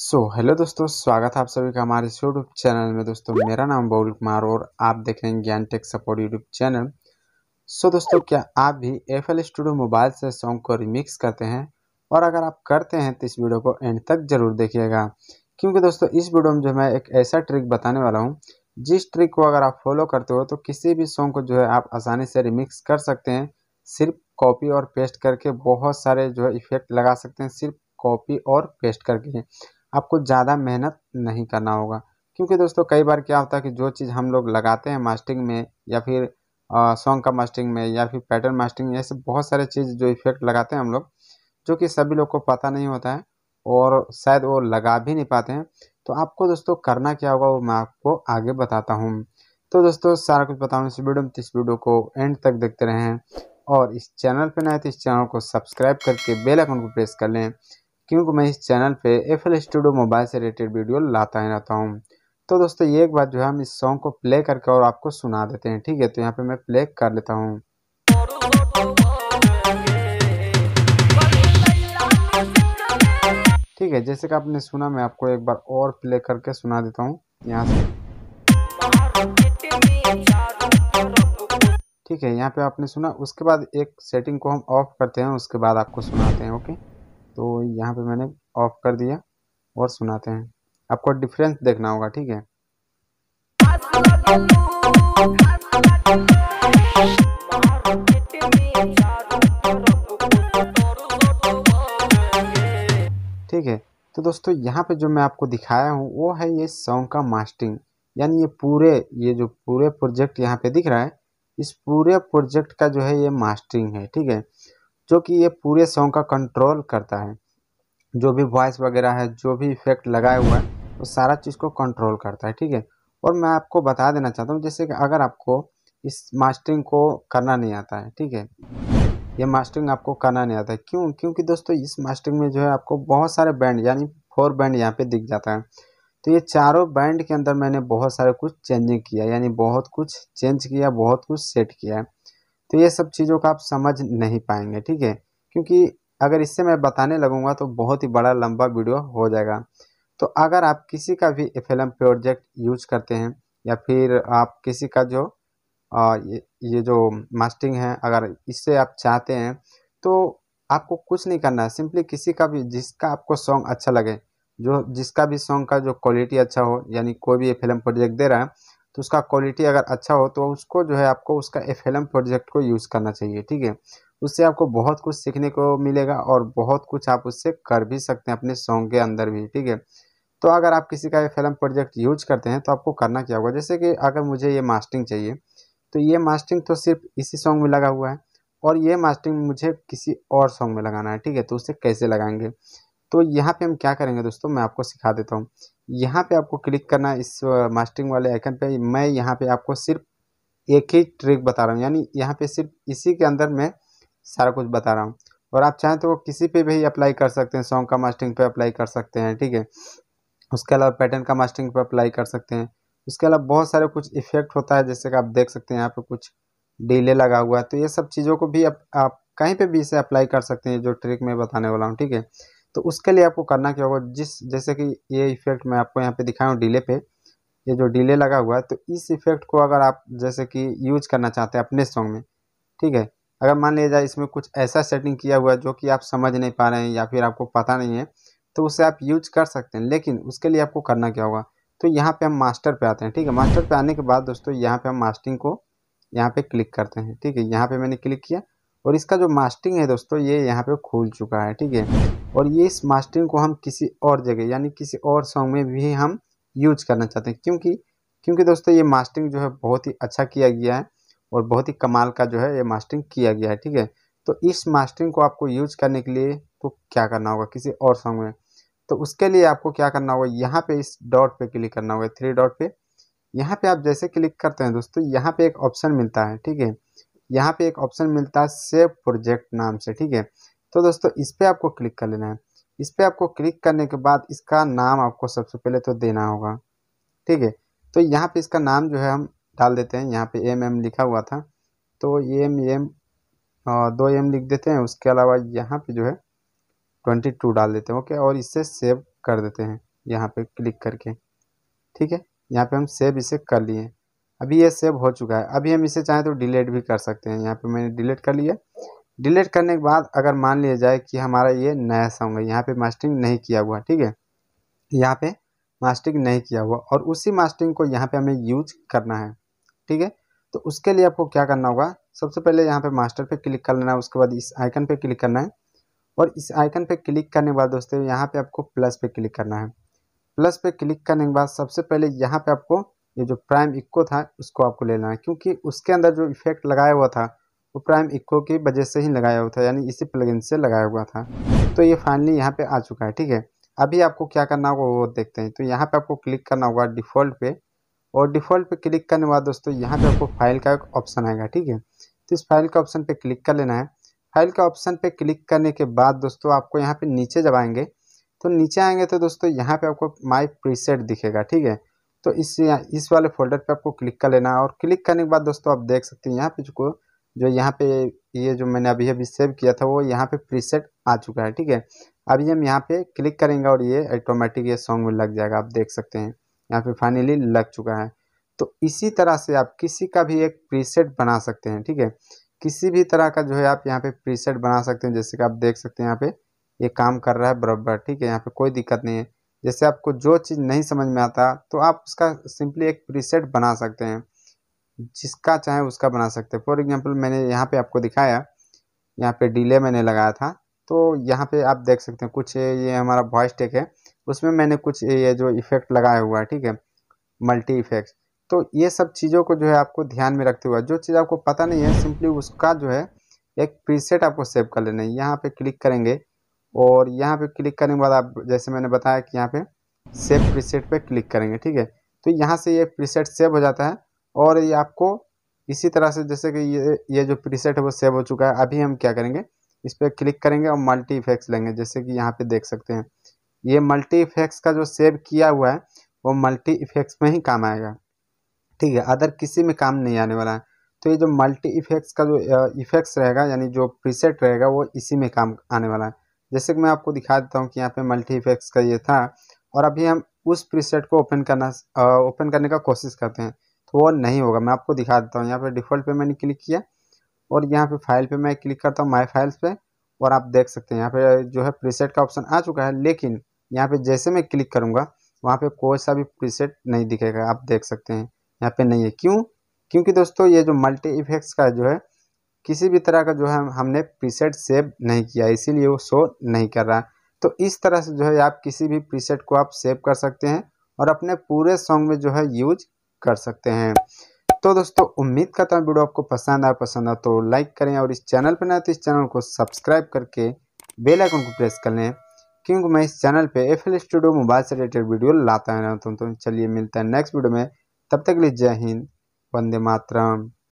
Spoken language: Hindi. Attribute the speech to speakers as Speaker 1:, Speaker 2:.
Speaker 1: सो so, हेलो दोस्तों स्वागत है आप सभी का हमारे यूट्यूब चैनल में दोस्तों मेरा नाम बहुल कुमार और आप देख रहे हैं Gyan tech support YouTube channel so so, दोस्तों क्या आप भी एफ एल स्टूडियो मोबाइल से सॉन्ग को रिमिक्स करते हैं और अगर आप करते हैं तो इस वीडियो को एंड तक जरूर देखिएगा क्योंकि दोस्तों इस वीडियो में जो मैं एक ऐसा ट्रिक बताने वाला हूँ जिस ट्रिक को अगर आप फॉलो करते हो तो किसी भी सॉन्ग को जो है आप आसानी से रिमिक्स कर सकते हैं सिर्फ कॉपी और पेस्ट करके बहुत सारे जो है इफेक्ट लगा सकते हैं सिर्फ कॉपी और पेस्ट करके आपको ज़्यादा मेहनत नहीं करना होगा क्योंकि दोस्तों कई बार क्या होता है कि जो चीज़ हम लोग लगाते हैं मास्टिंग में या फिर सॉन्ग का मास्टिंग में या फिर पैटर्न मास्टिंग में ऐसे बहुत सारे चीज़ जो इफेक्ट लगाते हैं हम लोग जो कि सभी लोग को पता नहीं होता है और शायद वो लगा भी नहीं पाते हैं तो आपको दोस्तों करना क्या होगा वो मैं आपको आगे बताता हूँ तो दोस्तों सारा कुछ बताऊँ इस वीडियो में तो इस वीडियो को एंड तक देखते रहें और इस चैनल पर नए तो इस चैनल को सब्सक्राइब करके बेल आइकन को प्रेस कर लें क्योंकि मैं इस चैनल पे एफ एल स्टूडियो मोबाइल से रिलेटेड वीडियो लाता ही रहता हूँ तो दोस्तों ये एक बार जो है हम इस सॉन्ग को प्ले करके और आपको सुना देते हैं ठीक है तो यहाँ पे मैं प्ले कर लेता हूँ ठीक है जैसे कि आपने सुना मैं आपको एक बार और प्ले करके सुना देता हूँ यहाँ से ठीक है यहाँ पे आपने सुना उसके बाद एक सेटिंग को हम ऑफ करते हैं उसके बाद आपको सुनाते हैं ओके तो यहाँ पे मैंने ऑफ कर दिया और सुनाते हैं आपको डिफरेंस देखना होगा ठीक है ठीक है तो दोस्तों यहाँ पे जो मैं आपको दिखाया हूँ वो है ये सॉन्ग का मास्टिंग यानी ये पूरे ये जो पूरे प्रोजेक्ट यहाँ पे दिख रहा है इस पूरे प्रोजेक्ट का जो है ये मास्टरिंग है ठीक है जो कि ये पूरे सॉन्ग का कंट्रोल करता है जो भी वॉइस वगैरह है जो भी इफेक्ट लगाए हुआ है वो सारा चीज़ को कंट्रोल करता है ठीक है और मैं आपको बता देना चाहता हूँ जैसे कि अगर आपको इस मास्टरिंग को करना नहीं आता है ठीक है ये मास्टरिंग आपको करना नहीं आता है क्यों क्योंकि दोस्तों इस मास्टरिंग में जो है आपको बहुत सारे बैंड यानी फोर बैंड यहाँ पे दिख जाता है तो ये चारों बैंड के अंदर मैंने बहुत सारे कुछ चेंजिंग किया यानी बहुत कुछ चेंज किया बहुत कुछ सेट किया है तो ये सब चीज़ों का आप समझ नहीं पाएंगे ठीक है क्योंकि अगर इससे मैं बताने लगूंगा तो बहुत ही बड़ा लंबा वीडियो हो जाएगा तो अगर आप किसी का भी एफ प्रोजेक्ट यूज करते हैं या फिर आप किसी का जो आ, ये, ये जो मास्टिंग है अगर इससे आप चाहते हैं तो आपको कुछ नहीं करना है सिंपली किसी का भी जिसका आपको सॉन्ग अच्छा लगे जो जिसका भी सॉन्ग का जो क्वालिटी अच्छा हो यानी कोई भी फिल्म प्रोजेक्ट दे रहा है तो उसका क्वालिटी अगर अच्छा हो तो उसको जो है आपको उसका एफ प्रोजेक्ट को यूज़ करना चाहिए ठीक है उससे आपको बहुत कुछ सीखने को मिलेगा और बहुत कुछ आप उससे कर भी सकते हैं अपने सॉन्ग के अंदर भी ठीक है तो अगर आप किसी का फिल्म प्रोजेक्ट यूज करते हैं तो आपको करना क्या होगा जैसे कि अगर मुझे ये मास्टिंग चाहिए तो ये मास्टिंग तो सिर्फ इसी सॉन्ग में लगा हुआ है और ये मास्टिंग मुझे किसी और सॉन्ग में लगाना है ठीक है तो उसे कैसे लगाएंगे तो यहाँ पे हम क्या करेंगे दोस्तों मैं आपको सिखा देता हूँ यहाँ पे आपको क्लिक करना है इस मास्टरिंग वाले आइकन पे मैं यहाँ पे आपको सिर्फ एक ही ट्रिक बता रहा हूँ यानी यहाँ पे सिर्फ इसी के अंदर मैं सारा कुछ बता रहा हूँ और आप चाहें तो किसी पे भी अप्लाई कर सकते हैं सॉन्ग का मास्टरिंग पे अप्लाई कर सकते हैं ठीक है उसके अलावा पैटर्न का मास्टरिंग पे अप्लाई कर सकते हैं उसके अलावा बहुत सारे कुछ इफेक्ट होता है जैसे कि आप देख सकते हैं यहाँ पे कुछ डीले लगा हुआ है तो ये सब चीज़ों को भी आप, आप कहीं पे भी इसे अप्लाई कर सकते हैं जो ट्रिक मैं बताने वाला हूँ ठीक है तो उसके लिए आपको करना क्या होगा जिस जैसे कि ये इफेक्ट मैं आपको यहाँ पे दिखाया हूँ डिले पे ये जो डिले लगा हुआ है तो इस इफेक्ट को अगर आप जैसे कि यूज करना चाहते हैं अपने सॉन्ग में ठीक है अगर मान लिया जाए इसमें कुछ ऐसा सेटिंग किया हुआ है जो कि आप समझ नहीं पा रहे हैं या फिर आपको पता नहीं है तो उसे आप यूज कर सकते हैं लेकिन उसके लिए आपको करना क्या होगा तो यहाँ पे हम मास्टर पे आते हैं ठीक है मास्टर पे आने के बाद दोस्तों यहाँ पे हम मास्टिंग को यहाँ पे क्लिक करते हैं ठीक है यहाँ पे मैंने क्लिक किया और इसका जो मास्टिंग है दोस्तों ये यहाँ पे खुल चुका है ठीक है और ये इस मास्टिंग को हम किसी और जगह यानी किसी और सॉन्ग में भी हम यूज करना चाहते हैं क्योंकि क्योंकि दोस्तों ये मास्टिंग जो है बहुत ही अच्छा किया गया है और बहुत ही कमाल का जो है ये मास्टिंग किया गया है ठीक है तो इस मास्टिंग को आपको यूज करने के लिए तो क्या करना होगा किसी और सॉन्ग में तो उसके लिए आपको क्या करना होगा यहाँ पे इस डॉट पे क्लिक करना होगा थ्री डॉट पे यहाँ पे आप जैसे क्लिक करते हैं दोस्तों यहाँ पे एक ऑप्शन मिलता है ठीक है यहाँ पे एक ऑप्शन मिलता है सेव प्रोजेक्ट नाम से ठीक है तो दोस्तों इस पर आपको क्लिक कर लेना है इस पर आपको क्लिक करने के बाद इसका नाम आपको सबसे पहले तो देना होगा ठीक है तो यहाँ पे इसका नाम जो है हम डाल देते हैं यहाँ पे एम एम लिखा हुआ था तो एम एम दो एम लिख देते हैं उसके अलावा यहाँ पे जो है ट्वेंटी टू डाल देते हैं ओके और इसे सेव कर देते हैं यहाँ पे क्लिक करके ठीक है यहाँ पे हम सेव इसे कर लिए अभी ये सेव हो चुका है अभी हम इसे चाहें तो डिलीट भी कर सकते हैं यहाँ पे मैंने डिलीट कर लिया डिलीट करने के बाद अगर मान लिया जाए कि हमारा ये नया सॉन्ग है यहाँ पे मास्टिंग नहीं किया हुआ ठीक है यहाँ पे मास्टिंग नहीं किया हुआ और उसी मास्टिंग को यहाँ पे हमें यूज करना है ठीक है तो उसके लिए आपको क्या करना होगा सबसे पहले यहाँ पे मास्टर पे क्लिक कर लेना है उसके बाद इस आइकन पे क्लिक करना है और इस आइकन पे क्लिक करने के बाद दोस्तों यहाँ पे आपको प्लस पे क्लिक करना है प्लस पे क्लिक करने के बाद सबसे पहले यहाँ पे आपको ये जो प्राइम इक्को था उसको आपको ले लेना है क्योंकि उसके अंदर जो इफेक्ट लगाया हुआ था वो प्राइम इक्को की वजह से ही लगाया हुआ था यानी इसी प्लगइन से लगाया हुआ था तो ये फाइनली यहाँ पे आ चुका है ठीक है अभी आपको क्या करना होगा वो देखते हैं तो यहाँ पे आपको क्लिक करना होगा डिफ़ॉल्ट पे और डिफ़ॉल्ट पे क्लिक करने के बाद दोस्तों यहाँ पे आपको फाइल का एक ऑप्शन आएगा ठीक है तो इस फाइल का ऑप्शन पर क्लिक कर लेना है फाइल का ऑप्शन पे क्लिक करने के बाद दोस्तों आपको यहाँ पे नीचे जब आएंगे तो नीचे आएंगे तो दोस्तों यहाँ पे आपको माई प्रीसेट दिखेगा ठीक है तो इस इस वाले फोल्डर पे आपको क्लिक कर लेना है और क्लिक करने के बाद दोस्तों आप देख सकते हैं यहाँ पे जो जो यहाँ पे ये जो मैंने अभी अभी सेव किया था वो यहाँ पे प्रीसेट आ चुका है ठीक है अभी हम यहाँ पे क्लिक करेंगे और ये ऑटोमेटिक ये सॉन्ग में लग जाएगा आप देख सकते हैं यहाँ पे फाइनली लग चुका है तो इसी तरह से आप किसी का भी एक प्रीसेट बना सकते हैं ठीक है किसी भी तरह का जो है आप यहाँ पे प्रीसेट बना सकते हैं जैसे कि आप देख सकते हैं यहाँ पे ये काम कर रहा है बराबर ठीक है यहाँ पे कोई दिक्कत नहीं है जैसे आपको जो चीज़ नहीं समझ में आता तो आप उसका सिंपली एक प्रीसेट बना सकते हैं जिसका चाहे उसका बना सकते हैं फॉर एग्जांपल मैंने यहाँ पे आपको दिखाया यहाँ पे डिले मैंने लगाया था तो यहाँ पे आप देख सकते हैं कुछ ये हमारा वॉइस टेक है उसमें मैंने कुछ ये जो इफ़ेक्ट लगाया हुआ है ठीक है मल्टी इफ़ेक्ट्स तो ये सब चीज़ों को जो है आपको ध्यान में रखते हुए जो चीज़ आपको पता नहीं है सिंपली उसका जो है एक प्रीसेट आपको सेव कर लेना है यहाँ पे क्लिक करेंगे और यहाँ पे क्लिक करने के बाद आप जैसे मैंने बताया कि यहाँ पे सेव प्रीसेट पे क्लिक करेंगे ठीक है तो यहाँ से ये प्रीसेट सेव हो जाता है और ये आपको इसी तरह से जैसे कि ये ये जो प्रीसेट है वो सेव हो चुका है अभी हम क्या करेंगे इस पर क्लिक करेंगे और मल्टी इफेक्ट्स लेंगे जैसे कि यहाँ पे देख सकते हैं ये मल्टी इफेक्ट्स का जो सेव किया हुआ है वो मल्टी इफेक्ट्स में ही काम आएगा ठीक है अदर किसी में काम नहीं आने वाला है तो ये जो मल्टी इफेक्ट्स का जो इफेक्ट्स रहेगा यानी जो प्रीसेट रहेगा वो इसी में काम आने वाला है जैसे कि मैं आपको दिखा देता हूँ कि यहाँ पे मल्टी इफेक्ट्स का ये था और अभी हम उस प्रीसेट को ओपन करना ओपन करने का कोशिश करते हैं तो वो नहीं होगा मैं आपको दिखा देता हूँ यहाँ पे डिफ़ॉल्ट पे मैंने क्लिक किया और यहाँ पे फाइल पे मैं क्लिक करता हूँ माई फाइल्स पे और आप देख सकते हैं यहाँ पे जो है प्रीसेट का ऑप्शन आ चुका है लेकिन यहाँ पे जैसे मैं क्लिक करूँगा वहाँ पे कोई सा भी प्रीसेट नहीं दिखेगा आप देख सकते हैं यहाँ पे नहीं है क्यों क्योंकि दोस्तों ये जो मल्टी इफेक्ट्स का जो है किसी भी तरह का जो है हमने प्रीसेट सेव नहीं किया इसीलिए वो शो नहीं कर रहा है तो इस तरह से जो है आप किसी भी प्रीसेट को आप सेव कर सकते हैं और अपने पूरे सॉन्ग में जो है यूज कर सकते हैं तो दोस्तों उम्मीद करता हूँ वीडियो आपको पसंद आया पसंद आया तो लाइक करें और इस चैनल पर ना तो इस चैनल को सब्सक्राइब करके बेल आइकन को प्रेस कर लें क्योंकि मैं इस चैनल पे एफ एल स्टूडियो मोबाइल से रिलेटेड वीडियो लाता रहता हूँ तो, तो चलिए मिलता है नेक्स्ट वीडियो में तब तक के लिए जय हिंद वंदे मातरम